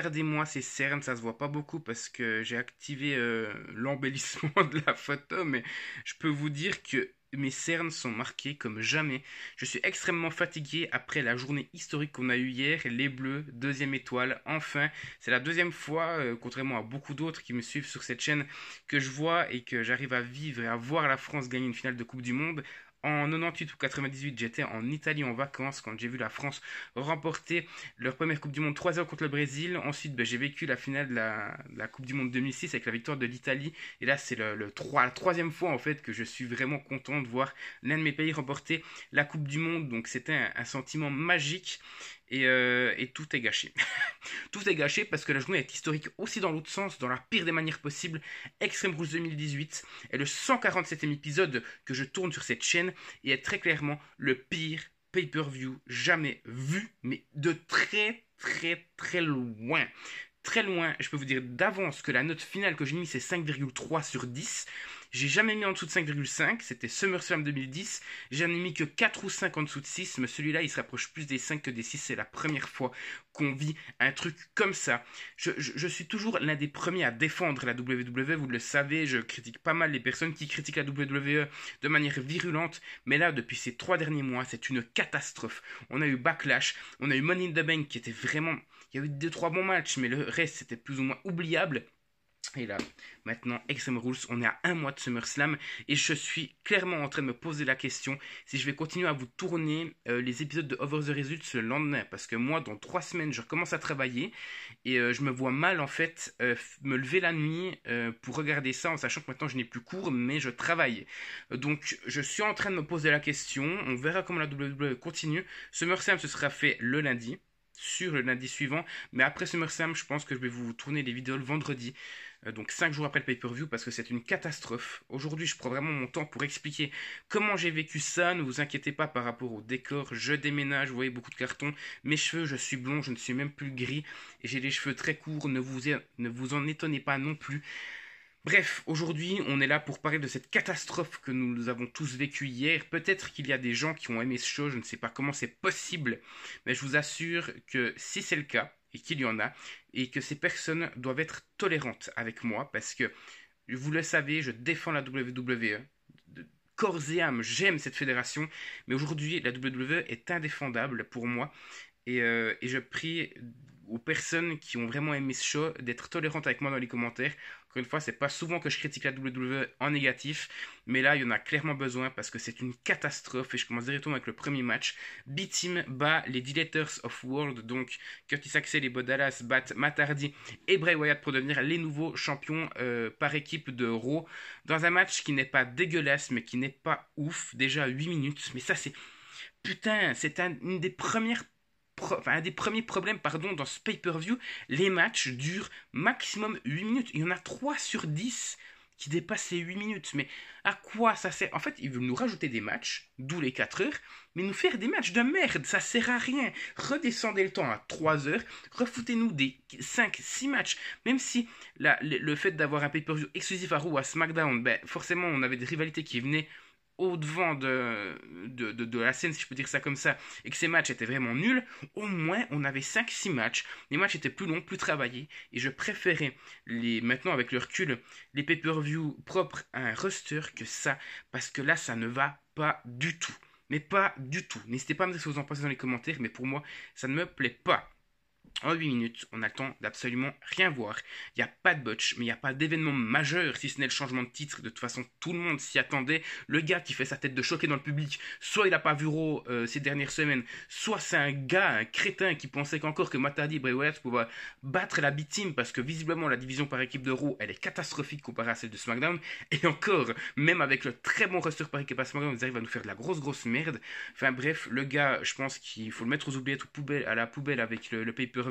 Regardez-moi ces cernes, ça se voit pas beaucoup parce que j'ai activé euh, l'embellissement de la photo, mais je peux vous dire que mes cernes sont marquées comme jamais. Je suis extrêmement fatigué après la journée historique qu'on a eue hier. Les Bleus, deuxième étoile, enfin. C'est la deuxième fois, euh, contrairement à beaucoup d'autres qui me suivent sur cette chaîne, que je vois et que j'arrive à vivre et à voir la France gagner une finale de Coupe du Monde. En 98 ou 98, j'étais en Italie en vacances quand j'ai vu la France remporter leur première Coupe du Monde 3-0 contre le Brésil. Ensuite, ben, j'ai vécu la finale de la, Coupe du Monde 2006 avec la victoire de l'Italie. Et là, c'est le, la troisième fois en fait que je suis vraiment content de voir l'un de mes pays remporter la Coupe du Monde. Donc c'était un sentiment magique. Euh, et, tout est gâché. tout est gâché parce que la journée est historique aussi dans l'autre sens, dans la pire des manières possibles. Extreme Rules 2018 est le 147e épisode que je tourne sur cette chaîne et est très clairement le pire pay-per-view jamais vu, mais de très très très loin très loin, je peux vous dire d'avance que la note finale que j'ai mis c'est 5,3 sur 10. J'ai jamais mis en dessous de 5,5, c'était SummerSlam 2010. J'en ai mis que 4 ou 5 en dessous de 6, mais celui-là il se rapproche plus des 5 que des 6. C'est la première fois qu'on vit un truc comme ça. Je, suis toujours l'un des premiers à défendre la WWE, vous le savez, je critique pas mal les personnes qui critiquent la WWE de manière virulente, mais là depuis ces 3 derniers mois c'est une catastrophe. On a eu Backlash, on a eu Money in the Bank qui était vraiment il y a eu 2-3 bons matchs, mais le reste c'était plus ou moins oubliable. Et là, maintenant, Extreme Rules, on est à un mois de SummerSlam et je suis clairement en train de me poser la question si je vais continuer à vous tourner euh, les épisodes de Over the Results le lendemain. Parce que moi, dans trois semaines, je recommence à travailler et euh, je me vois mal, en fait, euh, me lever la nuit pour regarder ça en sachant que maintenant je n'ai plus cours, mais je travaille. Donc, je suis en train de me poser la question. On verra comment la WWE continue. SummerSlam, ce sera fait le lundi sur le lundi suivant. Mais après SummerSlam, je pense que je vais vous tourner les vidéos le vendredi, euh, donc 5 jours après le pay-per-view, parce que c'est une catastrophe. Aujourd'hui, je prends vraiment mon temps pour expliquer comment j'ai vécu ça. Ne vous inquiétez pas par rapport au décor. Je déménage, vous voyez beaucoup de cartons. Mes cheveux, je suis blond, je ne suis même plus gris. et J'ai les cheveux très courts, ne vous, ne vous en étonnez pas non plus. Bref, aujourd'hui, on est là pour parler de cette catastrophe que nous avons tous vécue hier. Peut-être qu'il y a des gens qui ont aimé ce show, je ne sais pas comment c'est possible, mais je vous assure que si c'est le cas, et qu'il y en a, et que ces personnes doivent être tolérantes avec moi, parce que, vous le savez, je défends la WWE. Corps et âme, j'aime cette fédération, mais aujourd'hui, la WWE est indéfendable pour moi, et, euh, et je prie aux personnes qui ont vraiment aimé ce show d'être tolérantes avec moi dans les commentaires. Encore une fois, c'est pas souvent que je critique la WWE en négatif, mais là, il y en a clairement besoin parce que c'est une catastrophe. Et je commence directement avec le premier match. B-Team bat les Dilators of World, donc Curtis Axel et Bodalas battent Matardi et Bray Wyatt pour devenir les nouveaux champions euh, par équipe de Raw dans un match qui n'est pas dégueulasse, mais qui n'est pas ouf. Déjà 8 minutes, mais ça, c'est. Putain, c'est une des premières un des premiers problèmes pardon, dans ce pay-per-view, les matchs durent maximum 8 minutes. Il y en a 3 sur 10 qui dépassent ces 8 minutes. Mais à quoi ça sert En fait, ils veulent nous rajouter des matchs, d'où les 4 heures, mais nous faire des matchs de merde, ça sert à rien. Redescendez le temps à 3 heures, refoutez-nous des 5, 6 matchs. Même si le, fait d'avoir un pay-per-view exclusif à Raw, à SmackDown, ben, forcément on avait des rivalités qui venaient au-devant de, de, de, de, la scène, si je peux dire ça comme ça, et que ces matchs étaient vraiment nuls, au moins on avait 5-6 matchs. Les matchs étaient plus longs, plus travaillés, et je préférais, les, maintenant avec le recul, les pay-per-view propres à un roster que ça, parce que là ça ne va pas du tout. Mais pas du tout. N'hésitez pas à me dire ce que vous en pensez dans les commentaires, mais pour moi, ça ne me plaît pas. En 8 minutes, on attend d'absolument rien voir. Il n'y a pas de botch, mais il n'y a pas d'événement majeur, si ce n'est le changement de titre. De toute façon, tout le monde s'y attendait. Le gars qui fait sa tête de choquer dans le public, soit il n'a pas vu Raw euh, ces dernières semaines, soit c'est un gars, un crétin, qui pensait qu'encore que Matadi et Bray Wyatt pouvaient battre la B-Team, parce que visiblement, la division par équipe de Raw, elle est catastrophique comparée à celle de SmackDown. Et encore, même avec le très bon roster par équipe à SmackDown, ils arrivent à nous faire de la grosse, grosse merde. Enfin bref, le gars, je pense qu'il faut le mettre aux oubliettes, à la poubelle avec le paper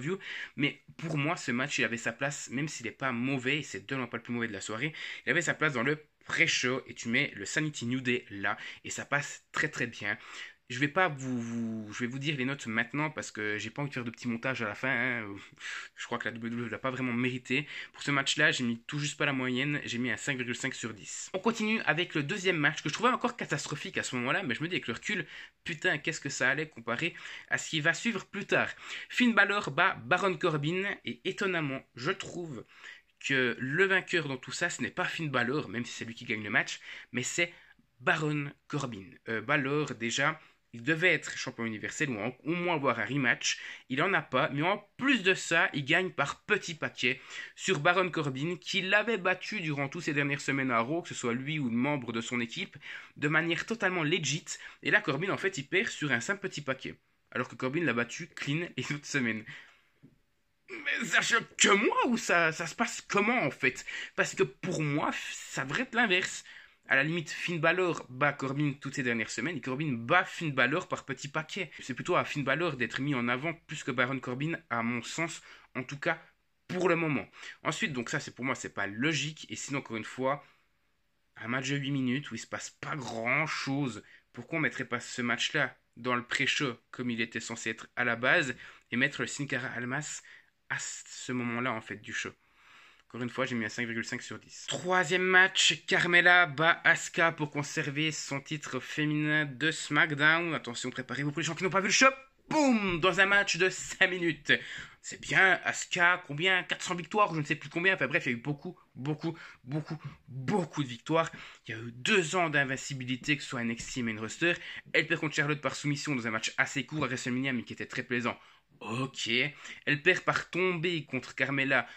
mais pour moi, ce match, il avait sa place, même s'il n'est pas mauvais, et c'est loin pas le plus mauvais de la soirée, il avait sa place dans le pré-show et tu mets le Sanity New Day là et ça passe très très bien je vais pas vous, je vais vous dire les notes maintenant parce que j'ai pas envie de faire de petits montage à la fin. Hein. Je crois que la WWE l'a pas vraiment mérité. Pour ce match-là, j'ai mis tout juste pas la moyenne, j'ai mis un 5,5 sur 10. On continue avec le deuxième match que je trouvais encore catastrophique à ce moment-là, mais je me dis avec le recul, putain, qu'est-ce que ça allait comparer à ce qui va suivre plus tard. Finn Balor bat Baron Corbin et étonnamment, je trouve que le vainqueur dans tout ça, ce n'est pas Finn Balor, même si c'est lui qui gagne le match, mais c'est Baron Corbin. Euh, Balor déjà il devait être champion universel ou au moins avoir un rematch. Il n'en a pas, mais en plus de ça, il gagne par petit paquet sur Baron Corbin, qui l'avait battu durant toutes ces dernières semaines à Raw, que ce soit lui ou le membre de son équipe, de manière totalement légite. Et là, Corbin, en fait, il perd sur un simple petit paquet. Alors que Corbin l'a battu clean les autres semaines. Mais ça que moi ou ça se passe comment en fait Parce que pour moi, ça devrait être l'inverse à la limite, Finn Balor bat Corbin toutes ces dernières semaines et Corbin bat Finn Balor par petits paquets. C'est plutôt à Finn Balor d'être mis en avant plus que Baron Corbin, à mon sens, en tout cas pour le moment. Ensuite, donc ça, c'est pour moi, c'est pas logique. Et sinon, encore une fois, un match de 8 minutes où il se passe pas grand chose. Pourquoi on mettrait pas ce match-là dans le pré-show comme il était censé être à la base et mettre le Sin Almas à ce moment-là en fait du show encore une fois, j'ai mis un 5,5 sur 10. Troisième match, Carmela bat Asuka pour conserver son titre féminin de SmackDown. Attention, préparez-vous pour les gens qui n'ont pas vu le show. Boum Dans un match de 5 minutes. C'est bien, Asuka, combien 400 victoires, je ne sais plus combien. Enfin bref, il y a eu beaucoup, beaucoup, beaucoup, beaucoup de victoires. Il y a eu deux ans d'invincibilité, que ce soit NXT une Roster. Elle perd contre Charlotte par soumission dans un match assez court à WrestleMania, mais qui était très plaisant. Ok. Elle perd par tomber contre Carmela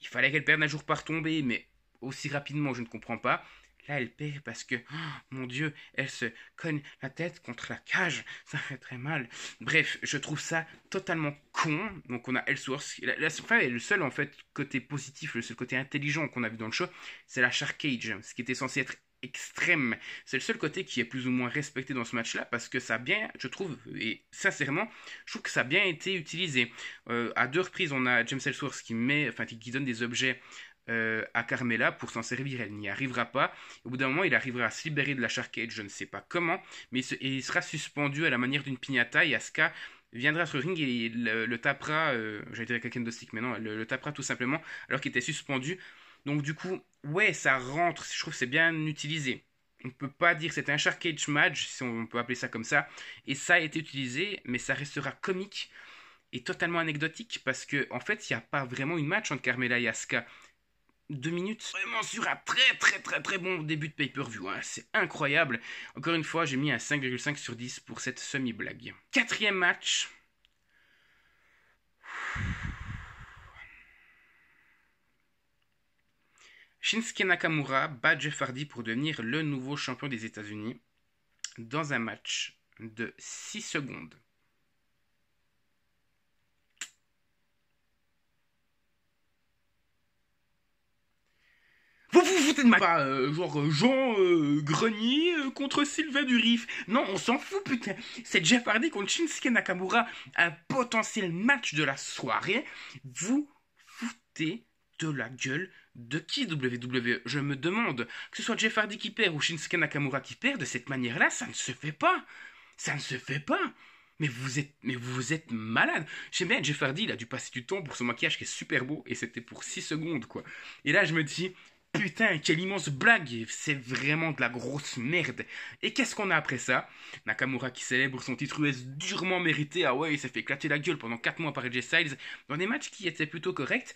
il fallait qu'elle perde un jour par tomber, mais aussi rapidement, je ne comprends pas. Là, elle perd parce que, oh, mon Dieu, elle se cogne la tête contre la cage. Ça fait très mal. Bref, je trouve ça totalement con. Donc, on a Ellsworth. La, la, enfin, le seul, en fait, côté positif, le seul côté intelligent qu'on a vu dans le show, c'est la Shark Cage, ce qui était censé être extrême. C'est le seul côté qui est plus ou moins respecté dans ce match-là parce que ça a bien, je trouve, et sincèrement, je trouve que ça a bien été utilisé. Euh, à deux reprises, on a James Ellsworth qui met, enfin qui donne des objets euh, à Carmela pour s'en servir. Elle n'y arrivera pas. Au bout d'un moment, il arrivera à se libérer de la Shark je ne sais pas comment, mais il, sera suspendu à la manière d'une piñata et Asuka viendra sur le ring et le, tapera, euh, j'allais dire quelqu'un de stick, mais non, le tapera tout simplement alors qu'il était suspendu. Donc du coup, ouais, ça rentre. Je trouve c'est bien utilisé. On ne peut pas dire que c'est un shark match, si on peut appeler ça comme ça. Et ça a été utilisé, mais ça restera comique et totalement anecdotique parce qu'en en fait, il n'y a pas vraiment une match entre Carmela et Asuka. Deux minutes vraiment sur un très très très très bon début de pay-per-view. Hein. C'est incroyable. Encore une fois, j'ai mis un 5,5 sur 10 pour cette semi-blague. Quatrième match, Shinsuke Nakamura bat Jeff Hardy pour devenir le nouveau champion des États-Unis dans un match de 6 secondes. Vous vous foutez de ma euh, genre euh, Jean euh, Grenier contre Sylvain Durif. Non, on s'en fout, putain. C'est Jeff Hardy contre Shinsuke Nakamura, un potentiel match de la soirée. Vous foutez de la gueule de qui WWE Je me demande. Que ce soit Jeff Hardy qui perd ou Shinsuke Nakamura qui perd, de cette manière-là, ça ne se fait pas. Ça ne se fait pas. Mais vous êtes, mais vous êtes malade. J'aime bien Jeff Hardy, il a dû passer du temps pour son maquillage qui est super beau et c'était pour 6 secondes quoi. Et là je me dis, Putain, quelle immense blague C'est vraiment de la grosse merde. Et qu'est-ce qu'on a après ça Nakamura qui célèbre son titre US durement mérité. Ah ouais, il s'est fait éclater la gueule pendant 4 mois par AJ Styles dans des matchs qui étaient plutôt corrects.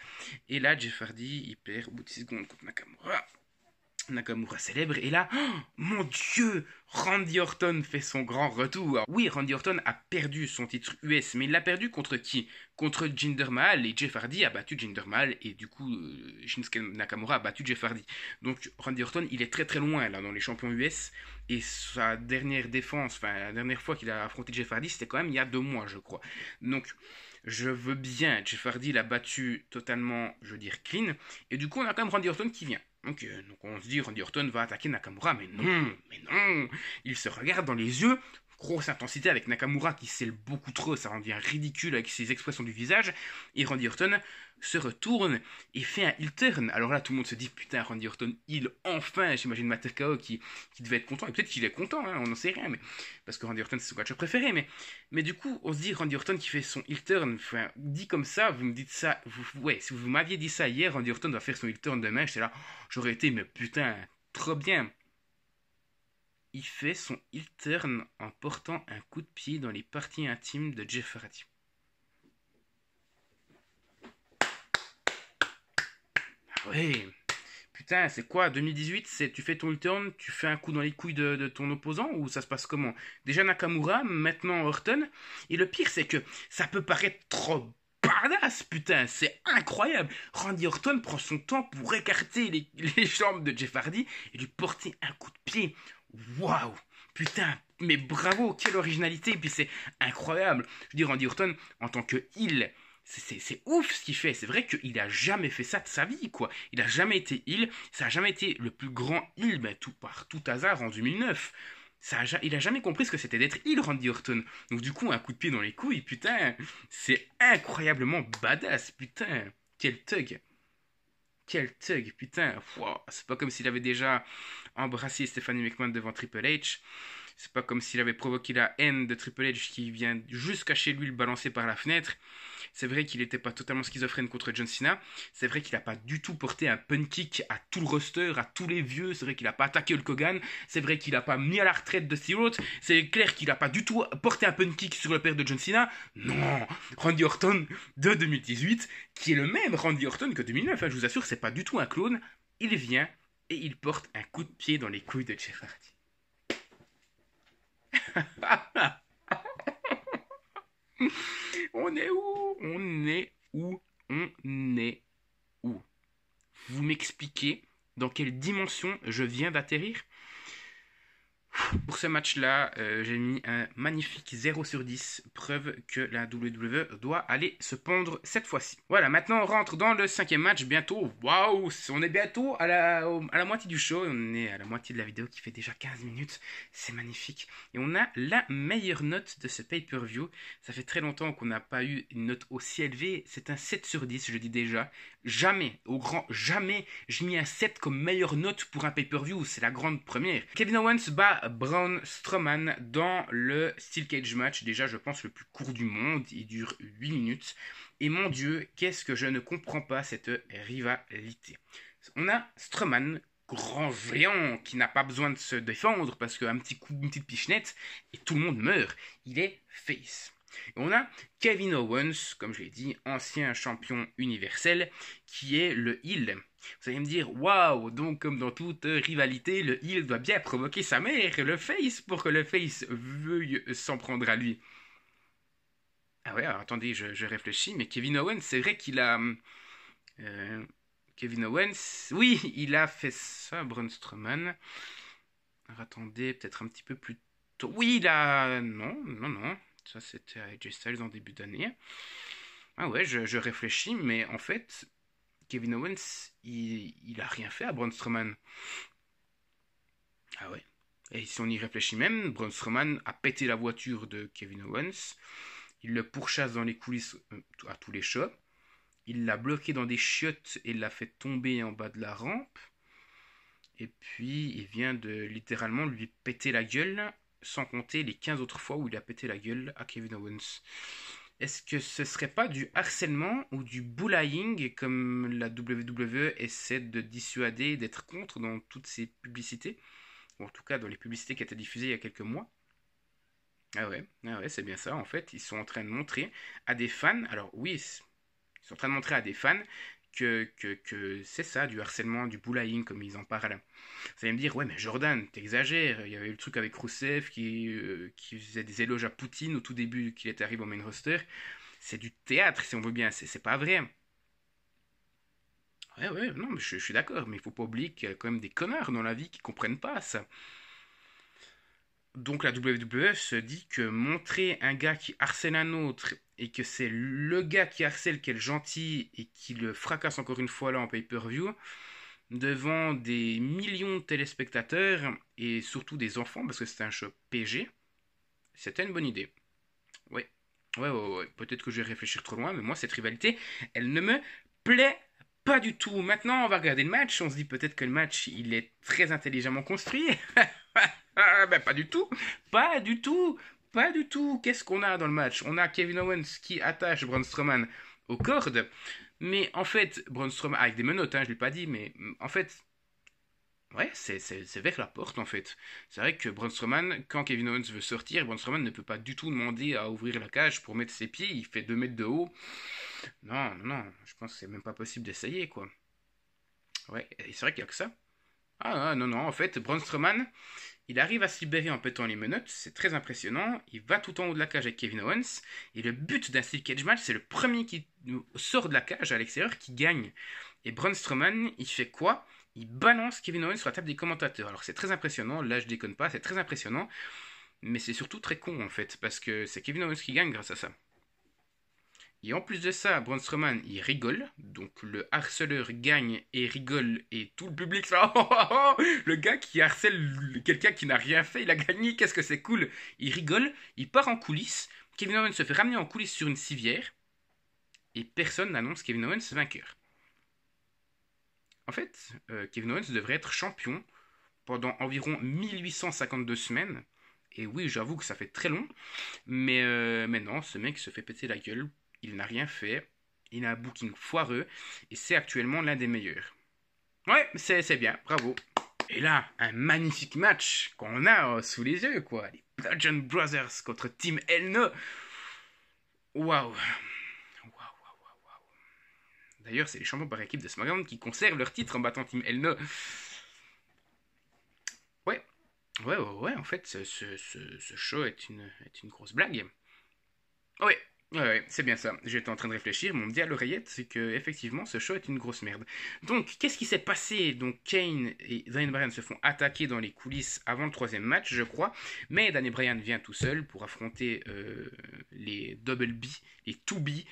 Et là, Jeff Hardy, il perd au bout de 6 secondes contre Nakamura. Nakamura célèbre. Et là, mon Dieu, Randy Orton fait son grand retour. Oui, Randy Orton a perdu son titre US, mais il l'a perdu contre qui Contre Jinder Mahal et Jeff Hardy a battu Jinder Mahal et du coup euh, Shinsuke Nakamura a battu Jeff Hardy. Donc Randy Orton, il est très très loin là dans les champions US et sa dernière défense, enfin la dernière fois qu'il a affronté Jeff Hardy, c'était quand même il y a deux mois, je crois. Donc je veux bien, Jeff Hardy l'a battu totalement, je veux dire clean et du coup on a quand même Randy Orton qui vient. Donc, donc on se dit, Randy Orton va attaquer Nakamura, mais non, mais non. Il se regarde dans les yeux, grosse intensité avec Nakamura qui scelle beaucoup trop, ça rend bien ridicule avec ses expressions du visage, et Randy Orton se retourne et fait un heel turn. Alors là, tout le monde se dit putain, Randy Orton, il enfin. J'imagine Matakao, qui, qui devait être content. Et peut-être qu'il est content, hein, on n'en sait rien. Mais, parce que Randy Orton, c'est son catcheur préféré. Mais, mais du coup, on se dit Randy Orton qui fait son heel turn. Enfin, dit comme ça, vous me dites ça. Vous, ouais, si vous m'aviez dit ça hier, Randy Orton va faire son heel turn demain. J'étais là, j'aurais été, mais putain, trop bien il fait son heel turn en portant un coup de pied dans les parties intimes de Jeff Hardy. Oui. Putain, c'est quoi 2018 C'est tu fais ton turn tu fais un coup dans les couilles de, ton opposant ou ça se passe comment Déjà Nakamura, maintenant Orton. Et le pire, c'est que ça peut paraître trop badass, putain, c'est incroyable. Randy Orton prend son temps pour écarter les, jambes de Jeff Hardy et lui porter un coup de pied. Waouh Putain, mais bravo, quelle originalité, et puis c'est incroyable. Je dis Randy Orton en tant que il c'est ouf ce qu'il fait. C'est vrai qu'il a jamais fait ça de sa vie, quoi. Il a jamais été il. Ça a jamais été le plus grand il, tout, par tout hasard, en 2009. Ça il a jamais compris ce que c'était d'être il, Randy Orton. Donc, du coup, un coup de pied dans les couilles, putain. C'est incroyablement badass, putain. Quel thug. Quel thug, putain. C'est pas comme s'il avait déjà embrassé Stephanie McMahon devant Triple H. C'est pas comme s'il avait provoqué la haine de Triple H qui vient jusqu'à chez lui le balancer par la fenêtre. C'est vrai qu'il n'était pas totalement schizophrène contre John Cena. C'est vrai qu'il n'a pas du tout porté un pun kick à tout le roster, à tous les vieux. C'est vrai qu'il n'a pas attaqué Hulk Hogan. C'est vrai qu'il n'a pas mis à la retraite de Steve C'est clair qu'il n'a pas du tout porté un pun kick sur le père de John Cena. Non Randy Orton de 2018, qui est le même Randy Orton que 2009. Hein, je vous assure, c'est pas du tout un clone. Il vient et il porte un coup de pied dans les couilles de Jeff Hardy. on est où On est où On est où Vous m'expliquez dans quelle dimension je viens d'atterrir pour ce match-là, euh, j'ai mis un magnifique 0 sur 10, preuve que la WWE doit aller se pendre cette fois-ci. Voilà, maintenant on rentre dans le cinquième match, bientôt, waouh, on est bientôt à la, à la moitié du show, on est à la moitié de la vidéo qui fait déjà 15 minutes, c'est magnifique. Et on a la meilleure note de ce pay-per-view, ça fait très longtemps qu'on n'a pas eu une note aussi élevée, c'est un 7 sur 10, je le dis déjà, Jamais, au grand jamais, je mis un 7 comme meilleure note pour un pay-per-view, c'est la grande première. Kevin Owens bat Braun Strowman dans le Steel Cage match, déjà je pense le plus court du monde, il dure 8 minutes. Et mon dieu, qu'est-ce que je ne comprends pas cette rivalité. On a Strowman, grand géant qui n'a pas besoin de se défendre parce qu'un petit coup, une petite pichenette, et tout le monde meurt. Il est face. Et on a Kevin Owens, comme je l'ai dit, ancien champion universel, qui est le Hill. Vous allez me dire, waouh, donc comme dans toute rivalité, le heel doit bien provoquer sa mère, le face, pour que le face veuille s'en prendre à lui. Ah ouais, alors, attendez, je, réfléchis, mais Kevin Owens, c'est vrai qu'il a... Euh, Kevin Owens, oui, il a fait ça, Braun Strowman. Alors attendez, peut-être un petit peu plus tôt. Oui, il a... Non, non, non. Ça, c'était à AJ Styles en début d'année. Ah ouais, je, réfléchis, mais en fait, Kevin Owens, il, il a rien fait à Braun Strowman. Ah ouais. Et si on y réfléchit même, Braun Strowman a pété la voiture de Kevin Owens. Il le pourchasse dans les coulisses euh, à tous les shops. Il l'a bloqué dans des chiottes et l'a fait tomber en bas de la rampe. Et puis, il vient de littéralement lui péter la gueule sans compter les 15 autres fois où il a pété la gueule à Kevin Owens. Est-ce que ce serait pas du harcèlement ou du bullying comme la WWE essaie de dissuader d'être contre dans toutes ses publicités Ou en tout cas dans les publicités qui étaient diffusées il y a quelques mois Ah ouais, ah ouais c'est bien ça en fait. Ils sont en train de montrer à des fans, alors oui, ils sont en train de montrer à des fans que, c'est ça, du harcèlement, du bullying, comme ils en parlent. Vous allez me dire, ouais, mais Jordan, t'exagères. Il y avait eu le truc avec Rousseff qui, euh, qui faisait des éloges à Poutine au tout début qu'il était arrivé au main roster. C'est du théâtre, si on veut bien, c'est pas vrai. Ouais, ouais, non, mais je, suis d'accord, mais il faut pas oublier qu'il y a quand même des connards dans la vie qui comprennent pas ça. Donc la WWF se dit que montrer un gars qui harcèle un autre et que c'est le gars qui harcèle, qui est gentil, et qui le fracasse encore une fois là en pay-per-view, devant des millions de téléspectateurs, et surtout des enfants, parce que c'est un show PG, c'était une bonne idée. Ouais, ouais, ouais, peut-être que je vais réfléchir trop loin, mais moi, cette rivalité, elle ne me plaît pas du tout. Maintenant, on va regarder le match, on se dit peut-être que le match, il est très intelligemment construit. Ah, ben, pas du tout, pas du tout, pas du tout. Qu'est-ce qu'on a dans le match On a Kevin Owens qui attache Braun Strowman aux cordes. Mais en fait, Braun Strowman, avec des menottes, hein, je ne l'ai pas dit, mais mm, en fait, ouais, c'est vers la porte en fait. C'est vrai que Braun Strowman, quand Kevin Owens veut sortir, Braun Strowman ne peut pas du tout demander à ouvrir la cage pour mettre ses pieds, il fait 2 mètres de haut. Non, non, non, je pense que c'est même pas possible d'essayer quoi. Ouais, et c'est vrai qu'il n'y a que ça. Ah, ah non, non, en fait, Braun Strowman, il arrive à se libérer en pétant les menottes, c'est très impressionnant. Il va tout en haut de la cage avec Kevin Owens. Et le but d'un steel cage match, c'est le premier qui sort de la cage à l'extérieur qui gagne. Et Braun Strowman, il fait quoi Il balance Kevin Owens sur la table des commentateurs. Alors c'est très impressionnant, là je déconne pas, c'est très impressionnant. Mais c'est surtout très con en fait, parce que c'est Kevin Owens qui gagne grâce à ça. Et en plus de ça, Braun Strowman, il rigole. Donc le harceleur gagne et rigole et tout le public ça. Oh, oh, oh, le gars qui harcèle quelqu'un qui n'a rien fait, il a gagné, qu'est-ce que c'est cool. Il rigole, il part en coulisses. Kevin Owens se fait ramener en coulisses sur une civière. Et personne n'annonce Kevin Owens vainqueur. En fait, euh, Kevin Owens devrait être champion pendant environ 1852 semaines. Et oui, j'avoue que ça fait très long. Mais, euh, mais non, ce mec se fait péter la gueule il n'a rien fait, il a un booking foireux, et c'est actuellement l'un des meilleurs. Ouais, c'est bien, bravo. Et là, un magnifique match qu'on a euh, sous les yeux, quoi. Les Bludgeon Brothers contre Team Elno. Waouh. Waouh, waouh, waouh. D'ailleurs, c'est les champions par équipe de SmackDown qui conservent leur titre en battant Team Elno. Ouais. Ouais, ouais, ouais. En fait, ce, show est une, est une grosse blague. Ouais, Ouais, c'est bien ça. J'étais en train de réfléchir, mais on me dit à l'oreillette que effectivement ce show est une grosse merde. Donc, qu'est-ce qui s'est passé Donc, Kane et Daniel Bryan se font attaquer dans les coulisses avant le troisième match, je crois. Mais Daniel Bryan vient tout seul pour affronter euh, les Double B, les 2B,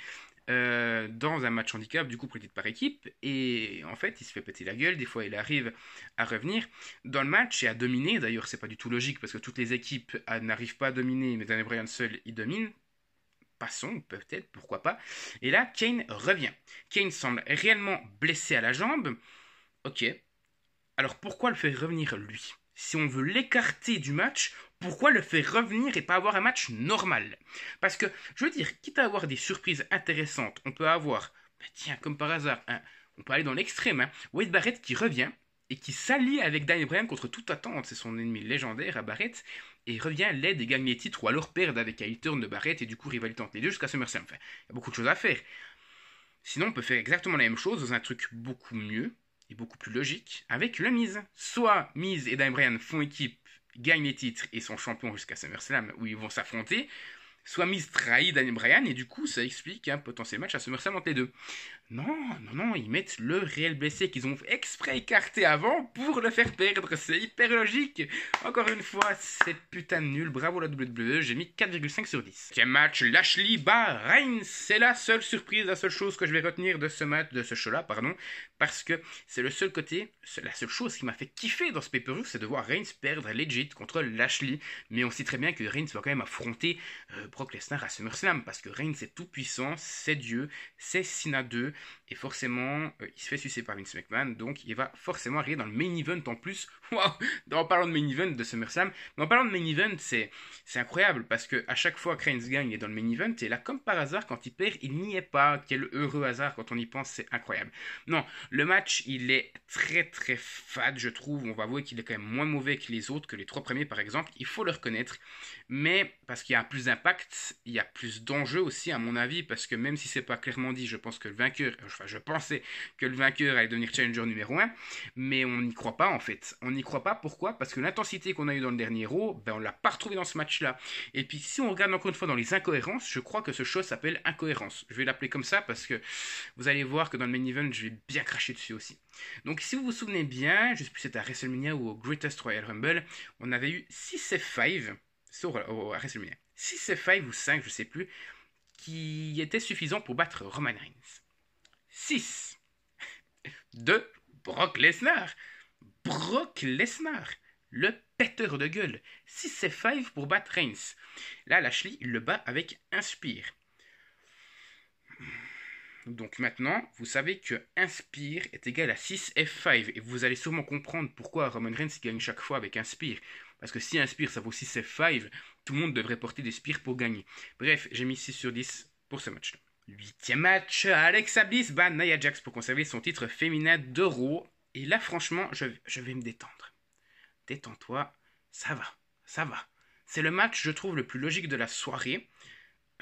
euh, dans un match handicap, du coup prédit par équipe, et en fait il se fait péter la gueule, des fois il arrive à revenir dans le match et à dominer, d'ailleurs c'est pas du tout logique parce que toutes les équipes n'arrivent pas à dominer, mais Daniel Bryan seul il domine, passons, peut-être, pourquoi pas. Et là, Kane revient. Kane semble réellement blessé à la jambe. Ok. Alors pourquoi le faire revenir lui Si on veut l'écarter du match, pourquoi le faire revenir et pas avoir un match normal Parce que, je veux dire, quitte à avoir des surprises intéressantes, on peut avoir, bah, tiens, comme par hasard, on peut aller dans l'extrême, hein, Wade Barrett qui revient, et qui s'allie avec Daniel Bryan contre toute attente. C'est son ennemi légendaire à Barrett et revient l'aide et gagne les titres ou alors perd avec un de Barrett et du coup rivalité entre les deux jusqu'à SummerSlam. Enfin, il y a beaucoup de choses à faire. Sinon, on peut faire exactement la même chose dans un truc beaucoup mieux et beaucoup plus logique avec la mise. Soit Mise et Daniel Bryan font équipe, gagnent les titres et sont champions jusqu'à SummerSlam où ils vont s'affronter soit Miz trahit Daniel Bryan et du coup ça explique un potentiel match à SummerSlam entre les deux. Non, non, non, ils mettent le réel blessé qu'ils ont exprès écarté avant pour le faire perdre. C'est hyper logique. Encore une fois, c'est putain de nul. Bravo la WWE, j'ai mis 4,5 sur 10. Quel match, Lashley bat Reigns. C'est la seule surprise, la seule chose que je vais retenir de ce match, de ce show-là, pardon, parce que c'est le seul côté, la seule chose qui m'a fait kiffer dans ce pay c'est de voir Reigns perdre legit contre Lashley. Mais on sait très bien que Reigns va quand même affronter euh, Brock Lesnar à SummerSlam parce que Reigns est tout puissant, c'est Dieu, c'est Sina 2 et forcément, euh, il se fait sucer par Vince McMahon, donc il va forcément arriver dans le main event en plus Waouh En parlant de main event de SummerSlam, en parlant de main event, c'est incroyable parce que à chaque fois, Cranes gagne, est dans le main event et là, comme par hasard, quand il perd, il n'y est pas. Quel heureux hasard quand on y pense, c'est incroyable. Non, le match, il est très très fade, je trouve. On va avouer qu'il est quand même moins mauvais que les autres, que les trois premiers par exemple. Il faut le reconnaître. Mais parce qu'il y a plus d'impact, il y a plus d'enjeux aussi, à mon avis, parce que même si c'est pas clairement dit, je pense que le vainqueur, enfin, je pensais que le vainqueur allait devenir challenger numéro 1, mais on n'y croit pas en fait. On y n'y crois pas. Pourquoi Parce que l'intensité qu'on a eue dans le dernier row, ben, on l'a pas retrouvée dans ce match-là. Et puis si on regarde encore une fois dans les incohérences, je crois que ce show s'appelle incohérence. Je vais l'appeler comme ça parce que vous allez voir que dans le main event, je vais bien cracher dessus aussi. Donc si vous vous souvenez bien, je sais plus c'était à WrestleMania ou au Greatest Royal Rumble, on avait eu 6 F5 sur, WrestleMania. 6 F5 ou 5, je sais plus, qui était suffisant pour battre Roman Reigns. 6 de Brock Lesnar. Brock Lesnar, le péteur de gueule. 6-5 pour battre Reigns. Là, Lashley, il le bat avec Inspire. Donc maintenant, vous savez que Inspire est égal à 6F5. Et vous allez sûrement comprendre pourquoi Roman Reigns gagne chaque fois avec Inspire. Parce que si Inspire ça vaut 6F5, tout le monde devrait porter des spires pour gagner. Bref, j'ai mis 6 sur 10 pour ce match-là. Huitième match, Alex Bliss bat Nia Jax pour conserver son titre féminin d'Euro et là, franchement, je, vais me détendre. Détends-toi, ça va, ça va. C'est le match, je trouve, le plus logique de la soirée.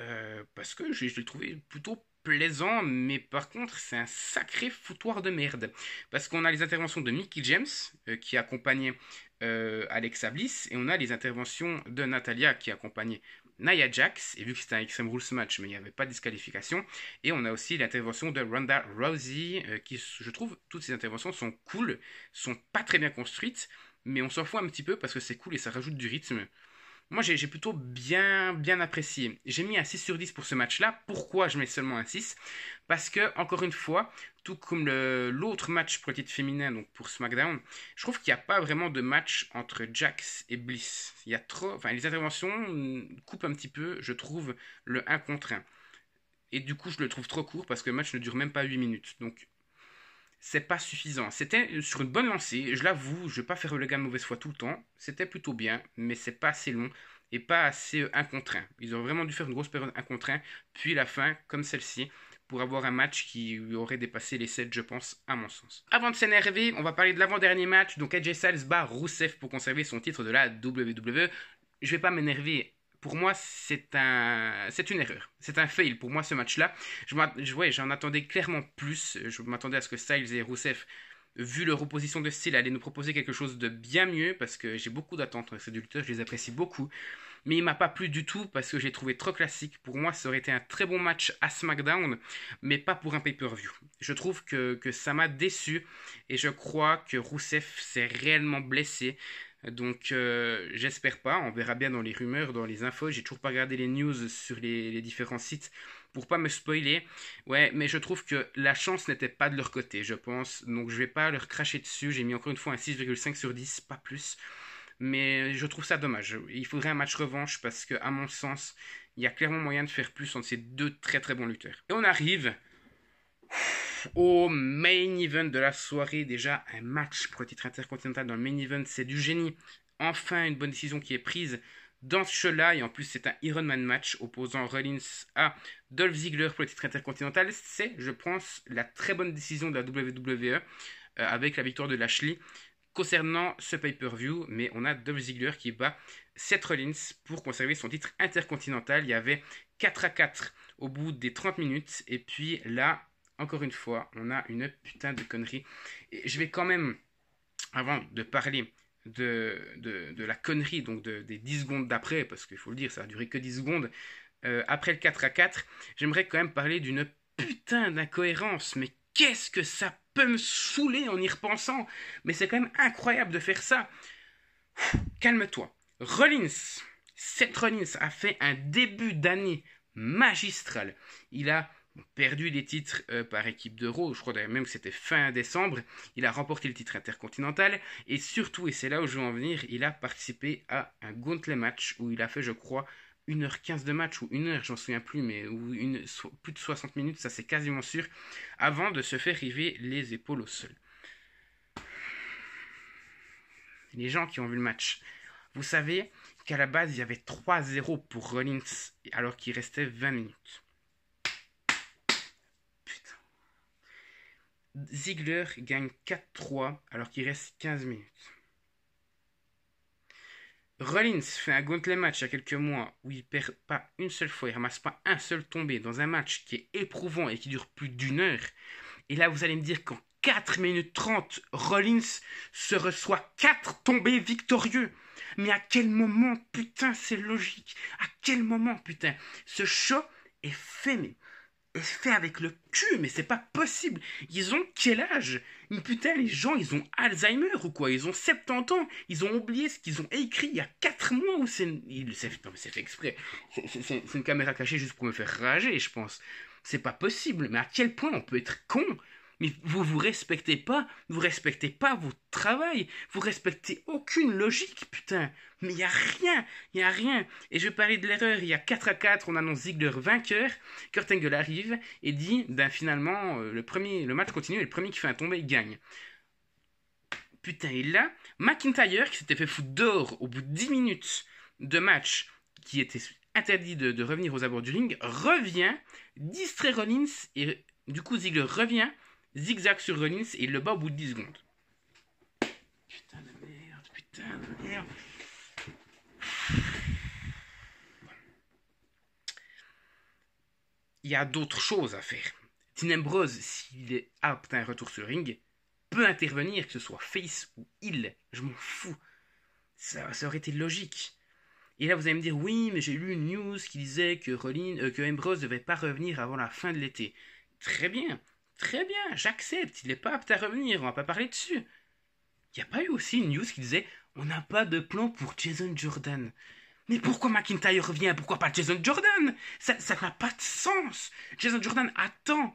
Euh, parce que je, l'ai trouvé plutôt plaisant, mais par contre, c'est un sacré foutoir de merde. Parce qu'on a les interventions de Mickey James, euh, qui accompagnait euh, Alexa Bliss, et on a les interventions de Natalia, qui accompagnait Nia Jax, et vu que c'était un Extreme Rules match, mais il n'y avait pas de disqualification. Et on a aussi l'intervention de Ronda Rousey, euh, qui, je trouve, toutes ces interventions sont cool, sont pas très bien construites, mais on s'en fout un petit peu parce que c'est cool et ça rajoute du rythme. Moi, j'ai plutôt bien, bien apprécié. J'ai mis un 6 sur 10 pour ce match-là. Pourquoi je mets seulement un 6 Parce que, encore une fois, tout comme l'autre match pour le titre féminin, donc pour SmackDown, je trouve qu'il n'y a pas vraiment de match entre Jax et Bliss. Il y a trop, enfin, les interventions coupent un petit peu, je trouve, le 1 contre 1. Et du coup, je le trouve trop court parce que le match ne dure même pas 8 minutes. Donc, c'est pas suffisant. C'était sur une bonne lancée, je l'avoue, je vais pas faire le gars de mauvaise foi tout le temps. C'était plutôt bien, mais c'est pas assez long et pas assez euh, incontraint. Ils auraient vraiment dû faire une grosse période un puis la fin, comme celle-ci, pour avoir un match qui aurait dépassé les 7, je pense, à mon sens. Avant de s'énerver, on va parler de l'avant-dernier match. Donc AJ Styles bat Rousseff pour conserver son titre de la WWE. Je vais pas m'énerver pour moi, c'est un, c'est une erreur. C'est un fail pour moi ce match-là. Je, je j'en attendais clairement plus. Je m'attendais à ce que Styles et Rousseff, vu leur opposition de style, allaient nous proposer quelque chose de bien mieux parce que j'ai beaucoup d'attentes avec ces deux Je les apprécie beaucoup. Mais il m'a pas plu du tout parce que j'ai trouvé trop classique. Pour moi, ça aurait été un très bon match à SmackDown, mais pas pour un pay-per-view. Je trouve que, que ça m'a déçu et je crois que Rousseff s'est réellement blessé. Donc euh, j'espère pas, on verra bien dans les rumeurs, dans les infos. J'ai toujours pas regardé les news sur les, différents sites pour pas me spoiler. Ouais, mais je trouve que la chance n'était pas de leur côté, je pense. Donc je vais pas leur cracher dessus. J'ai mis encore une fois un 6,5 sur 10, pas plus. Mais je trouve ça dommage. Il faudrait un match revanche parce que, à mon sens, il y a clairement moyen de faire plus entre ces deux très très bons lutteurs. Et on arrive au main event de la soirée. Déjà, un match pour le titre intercontinental dans le main event, c'est du génie. Enfin, une bonne décision qui est prise dans ce jeu là Et en plus, c'est un Ironman match opposant Rollins à Dolph Ziggler pour le titre intercontinental. C'est, je pense, la très bonne décision de la WWE euh, avec la victoire de Lashley concernant ce pay-per-view. Mais on a Dolph Ziggler qui bat Seth Rollins pour conserver son titre intercontinental. Il y avait 4 à 4 au bout des 30 minutes. Et puis là, encore une fois, on a une putain de connerie. Et je vais quand même, avant de parler de, de, la connerie, donc des 10 secondes d'après, parce qu'il faut le dire, ça a duré que 10 secondes, euh, après le 4 à 4, j'aimerais quand même parler d'une putain d'incohérence. Mais qu'est-ce que ça peut me saouler en y repensant Mais c'est quand même incroyable de faire ça. Calme-toi. Rollins, Seth Rollins a fait un début d'année magistral. Il a perdu des titres euh, par équipe d'Euro, je crois même que c'était fin décembre, il a remporté le titre intercontinental et surtout, et c'est là où je veux en venir, il a participé à un gauntlet match où il a fait, je crois, 1h15 de match ou 1h, j'en souviens plus, mais plus de 60 minutes, ça c'est quasiment sûr, avant de se faire river les épaules au sol. Les gens qui ont vu le match, vous savez qu'à la base il y avait 3-0 pour Rollins alors qu'il restait 20 minutes. Ziegler gagne 4-3 alors qu'il reste 15 minutes. Rollins fait un gauntlet match il y a quelques mois où il perd pas une seule fois, il ramasse pas un seul tombé dans un match qui est éprouvant et qui dure plus d'une heure. Et là, vous allez me dire qu'en 4 minutes 30, Rollins se reçoit 4 tombés victorieux. Mais à quel moment, putain, c'est logique À quel moment, putain Ce show est fainé fait avec le cul, mais c'est pas possible. Ils ont quel âge Mais putain, les gens, ils ont Alzheimer ou quoi Ils ont 70 ans. Ils ont oublié ce qu'ils ont écrit il y a 4 mois ou c'est. Non, mais c'est fait exprès. C'est une caméra cachée juste pour me faire rager, je pense. C'est pas possible. Mais à quel point on peut être con mais vous vous respectez pas, vous respectez pas votre travail, vous respectez aucune logique, putain. Mais y a rien, Il y a rien. Et je parlais de l'erreur, il y a 4 à 4, on annonce Ziegler vainqueur, Kurt Angle arrive et dit, ben finalement, euh, le premier, le match continue et le premier qui fait un tombé, il gagne. Putain, et là, McIntyre, qui s'était fait foutre dehors au bout de 10 minutes de match, qui était interdit de, de revenir aux abords du ring, revient, distrait Rollins et du coup Ziegler revient zigzag sur Rollins et le bat au bout de 10 secondes. Putain de merde, putain de merde. Il y a d'autres choses à faire. Dean Ambrose, s'il est apte à un retour sur ring, peut intervenir, que ce soit face ou il Je m'en fous. Ça, aurait été logique. Et là, vous allez me dire, oui, mais j'ai lu une news qui disait que, Rollins, euh, que Ambrose ne devait pas revenir avant la fin de l'été. Très bien. Très bien, j'accepte, il n'est pas apte à revenir, on va pas parler dessus. Il n'y a pas eu aussi une news qui disait on n'a pas de plan pour Jason Jordan. Mais pourquoi McIntyre revient Pourquoi pas Jason Jordan Ça n'a pas de sens. Jason Jordan attend,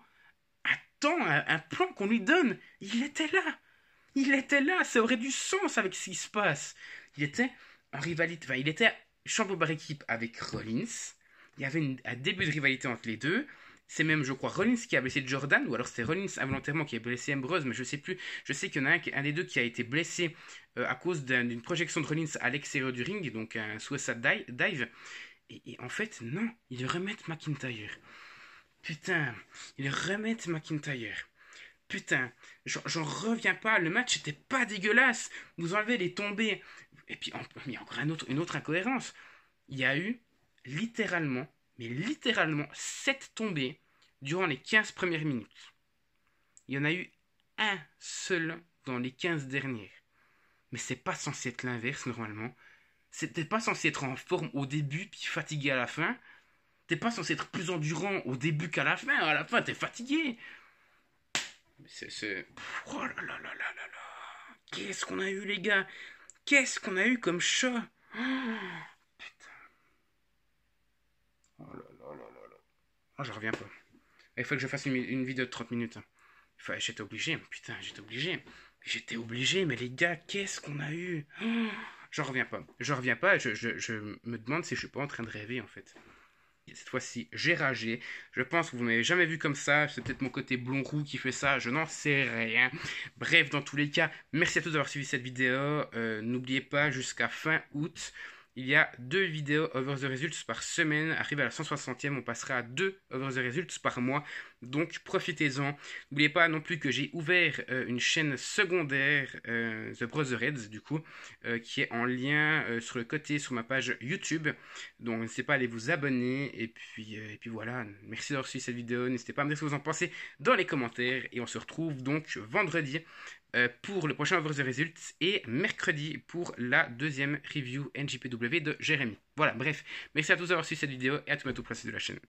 attend un, plan qu'on lui donne. Il était là. Il était là. Ça aurait du sens avec ce qui se passe. Il était en rivalité. il était champion par équipe avec Rollins. Il y avait un début de rivalité entre les deux. C'est même, je crois, Rollins qui a blessé Jordan, ou alors c'est Rollins involontairement qui a blessé Ambrose, mais je sais plus. Je sais qu'il y en a un, des deux qui a été blessé euh, à cause d'une projection de Rollins à l'extérieur du ring, donc un suicide dive. Et, en fait, non, ils remettent McIntyre. Putain, ils remettent McIntyre. Putain, j'en reviens pas, le match n'était pas dégueulasse. Vous enlevez les tombées. Et puis, il y a encore une autre incohérence. Il y a eu littéralement mais littéralement 7 tombées durant les 15 premières minutes. Il y en a eu un seul dans les 15 dernières. Mais c'est pas censé être l'inverse normalement. C'était pas censé être en forme au début puis fatigué à la fin. T'es pas censé être plus endurant au début qu'à la fin. À la fin, t'es fatigué. C'est. Oh là là là là là là Qu'est-ce qu'on a eu, les gars Qu'est-ce qu'on a eu comme chat oh Oh là là là là ah, je reviens pas. Il eh, faut que je fasse une, vidéo de 30 minutes. Enfin, j'étais obligé, hein. putain, j'étais obligé. J'étais obligé, mais les gars, qu'est-ce qu'on a eu Je reviens pas. Je reviens pas, je, je, me demande si je suis pas en train de rêver, en fait. Cette fois-ci, j'ai ragé. Je pense que vous m'avez jamais vu comme ça. C'est peut-être mon côté blond roux qui fait ça. Je n'en sais rien. Bref, dans tous les cas, merci à tous d'avoir suivi cette vidéo. Euh, n'oubliez pas, jusqu'à fin août, il y a deux vidéos over the results par semaine. Arrivé à la 160e, on passera à deux over the results par mois. Donc profitez-en. N'oubliez pas non plus que j'ai ouvert euh, une chaîne secondaire, euh, The Brotherheads, du coup, euh, qui est en lien sur le côté sur ma page YouTube. Donc n'hésitez pas à aller vous abonner. Et puis, et puis voilà, merci d'avoir suivi cette vidéo. N'hésitez pas à me dire ce que vous en pensez dans les commentaires. Et on se retrouve donc vendredi euh, pour le prochain Over the Results et mercredi pour la deuxième review NJPW de Jérémy. Voilà, bref, merci à tous d'avoir suivi cette vidéo et à tout bientôt pour la de la chaîne.